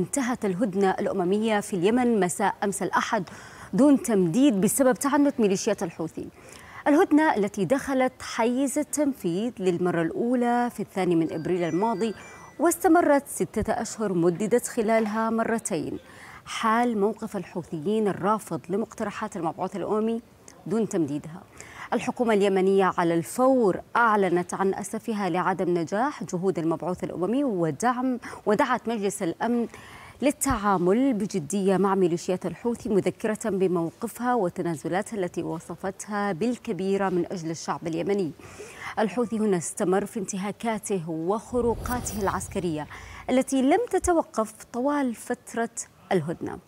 انتهت الهدنة الأممية في اليمن مساء أمس الأحد دون تمديد بسبب تعنت ميليشيات الحوثي الهدنة التي دخلت حيز التنفيذ للمرة الأولى في الثاني من إبريل الماضي واستمرت ستة أشهر مددت خلالها مرتين حال موقف الحوثيين الرافض لمقترحات المبعوث الأممي دون تمديدها الحكومة اليمنية على الفور أعلنت عن أسفها لعدم نجاح جهود المبعوث الأممي ودعم ودعت مجلس الأمن للتعامل بجدية مع ميليشيات الحوثي مذكرة بموقفها وتنازلاتها التي وصفتها بالكبيرة من أجل الشعب اليمني الحوثي هنا استمر في انتهاكاته وخروقاته العسكرية التي لم تتوقف طوال فترة الهدنة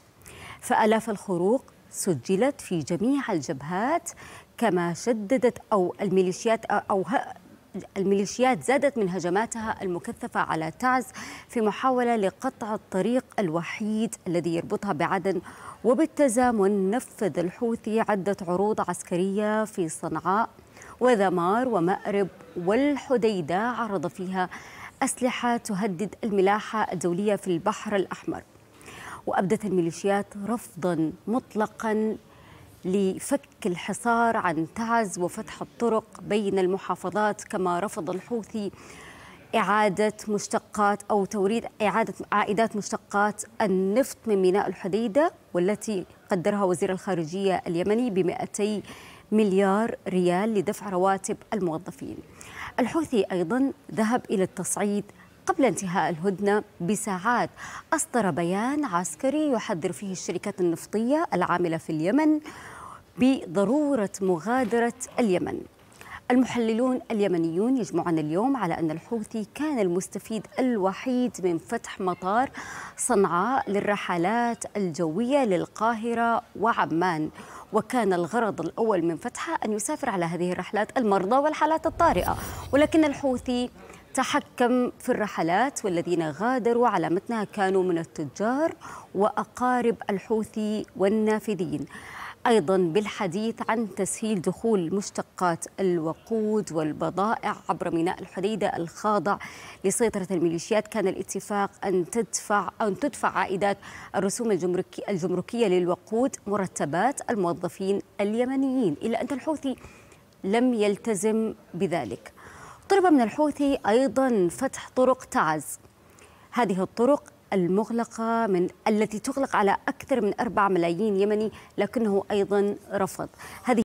فألاف الخروق سجلت في جميع الجبهات كما شددت أو الميليشيات أو الميليشيات زادت من هجماتها المكثفة على تعز في محاولة لقطع الطريق الوحيد الذي يربطها بعدن وبالتزامن نفذ الحوثي عدة عروض عسكرية في صنعاء وذمار ومأرب والحديدة عرض فيها أسلحة تهدد الملاحة الدولية في البحر الأحمر وأبدت الميليشيات رفضا مطلقا لفك الحصار عن تعز وفتح الطرق بين المحافظات كما رفض الحوثي إعادة مشتقات أو توريد إعادة عائدات مشتقات النفط من ميناء الحديدة والتي قدرها وزير الخارجية اليمني ب 200 مليار ريال لدفع رواتب الموظفين. الحوثي أيضا ذهب إلى التصعيد قبل انتهاء الهدنة بساعات أصدر بيان عسكري يحذر فيه الشركات النفطية العاملة في اليمن بضروره مغادره اليمن. المحللون اليمنيون يجمعون اليوم على أن الحوثي كان المستفيد الوحيد من فتح مطار صنعاء للرحلات الجوية للقاهرة وعمان وكان الغرض الأول من فتحها أن يسافر على هذه الرحلات المرضى والحالات الطارئة ولكن الحوثي تحكم في الرحلات والذين غادروا على متنها كانوا من التجار وأقارب الحوثي والنافذين أيضا بالحديث عن تسهيل دخول مشتقات الوقود والبضائع عبر ميناء الحديدة الخاضع لسيطرة الميليشيات كان الاتفاق أن تدفع أن تدفع عائدات الرسوم الجمركي الجمركية للوقود مرتبات الموظفين اليمنيين إلا أن الحوثي لم يلتزم بذلك طلب من الحوثي أيضا فتح طرق تعز هذه الطرق المغلقة من التي تغلق على أكثر من أربع ملايين يمني لكنه أيضا رفض هذه